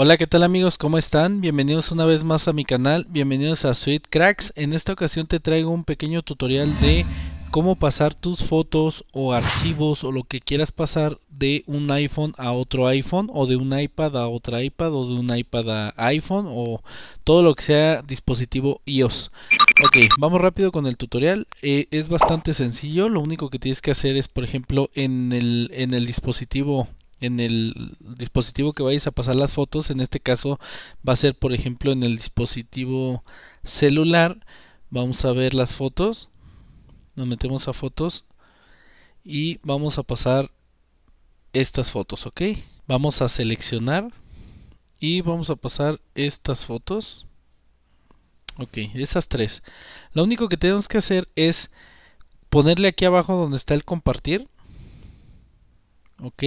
Hola, ¿qué tal amigos? ¿Cómo están? Bienvenidos una vez más a mi canal, bienvenidos a Sweet Cracks. En esta ocasión te traigo un pequeño tutorial de cómo pasar tus fotos o archivos o lo que quieras pasar de un iPhone a otro iPhone o de un iPad a otro iPad o de un iPad a iPhone o todo lo que sea dispositivo iOS. Ok, vamos rápido con el tutorial. Eh, es bastante sencillo, lo único que tienes que hacer es, por ejemplo, en el, en el dispositivo en el dispositivo que vais a pasar las fotos. En este caso va a ser, por ejemplo, en el dispositivo celular. Vamos a ver las fotos. Nos metemos a fotos y vamos a pasar estas fotos, ¿ok? Vamos a seleccionar y vamos a pasar estas fotos. Ok, esas tres. Lo único que tenemos que hacer es ponerle aquí abajo donde está el compartir. Ok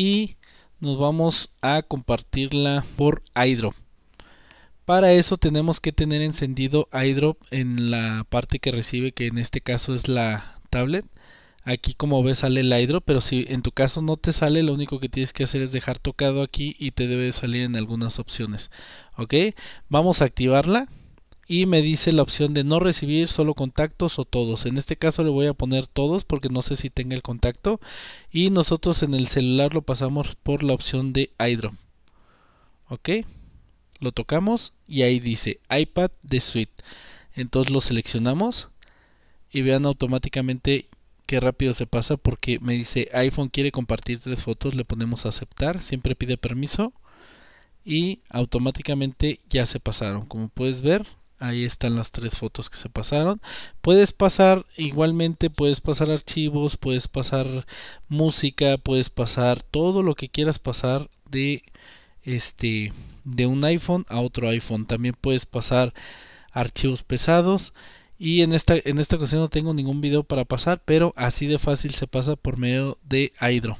y nos vamos a compartirla por iDrop. Para eso tenemos que tener encendido iDrop en la parte que recibe, que en este caso es la tablet. Aquí como ves sale el iDrop, pero si en tu caso no te sale, lo único que tienes que hacer es dejar tocado aquí y te debe salir en algunas opciones. ¿Ok? Vamos a activarla y me dice la opción de no recibir solo contactos o todos. En este caso le voy a poner todos porque no sé si tenga el contacto y nosotros en el celular lo pasamos por la opción de iDrop. Ok, lo tocamos y ahí dice iPad de suite. Entonces lo seleccionamos y vean automáticamente qué rápido se pasa porque me dice iPhone quiere compartir tres fotos, le ponemos aceptar, siempre pide permiso y automáticamente ya se pasaron. Como puedes ver, Ahí están las tres fotos que se pasaron. Puedes pasar igualmente, puedes pasar archivos, puedes pasar música, puedes pasar todo lo que quieras pasar de este de un iPhone a otro iPhone. También puedes pasar archivos pesados. Y en esta, en esta ocasión no tengo ningún video para pasar, pero así de fácil se pasa por medio de Hydro,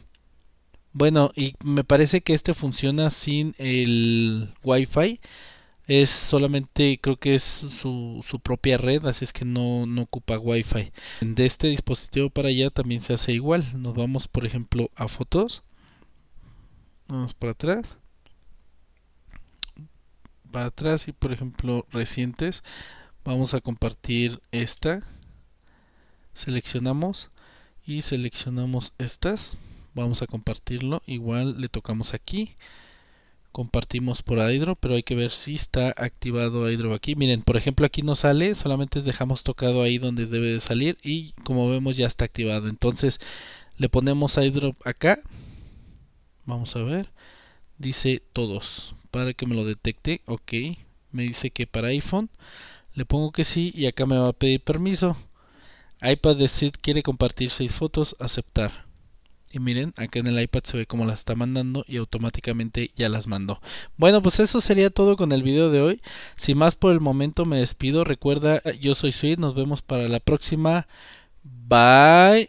Bueno, y me parece que este funciona sin el Wi-Fi es solamente, creo que es su, propia red, así es que no, no ocupa wifi. De este dispositivo para allá también se hace igual. Nos vamos, por ejemplo, a fotos. Vamos para atrás. Para atrás y, por ejemplo, recientes. Vamos a compartir esta. Seleccionamos y seleccionamos estas. Vamos a compartirlo. Igual le tocamos aquí compartimos por Hydro, pero hay que ver si está activado Hydro aquí. Miren, por ejemplo, aquí no sale, solamente dejamos tocado ahí donde debe de salir y como vemos ya está activado. Entonces le ponemos Hydro acá. Vamos a ver. Dice todos para que me lo detecte. Ok, me dice que para iPhone. Le pongo que sí y acá me va a pedir permiso. iPad decir quiere compartir seis fotos, aceptar. Y miren, acá en el iPad se ve cómo las está mandando y automáticamente ya las mandó. Bueno, pues eso sería todo con el video de hoy. Sin más por el momento me despido. Recuerda, yo soy Sweet. Nos vemos para la próxima. Bye.